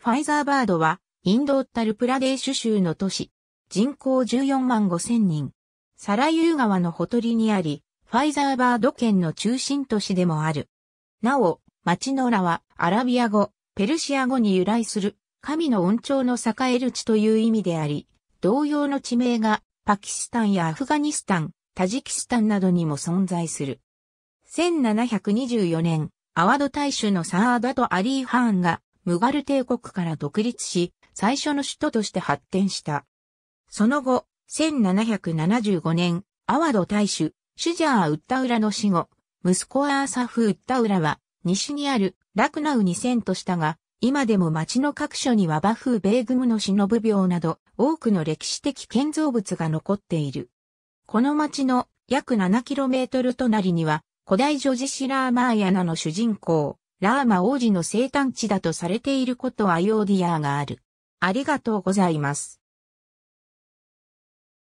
ファイザーバードは、インドッタルプラデーシュ州の都市、人口14万5千人、サラユー川のほとりにあり、ファイザーバード県の中心都市でもある。なお、町の名はアラビア語、ペルシア語に由来する、神の恩寵の栄える地という意味であり、同様の地名がパキスタンやアフガニスタン、タジキスタンなどにも存在する。1724年、アワド大衆のサーダとアリー・ハーンがムガル帝国から独立し、最初の首都として発展した。その後、1775年、アワド大主、シュジャー・ウッタウラの死後、息子アーサフ・ウッタウラは、西にあるラクナウに遷都したが、今でも町の各所にはバフー・ベーグムの忍ぶ病など多くの歴史的建造物が残っている。この町の約7キロメートル隣には古代ジョジシラーマーヤナの主人公、ラーマ王子の生誕地だとされていることアイオーディアーがある。ありがとうございます。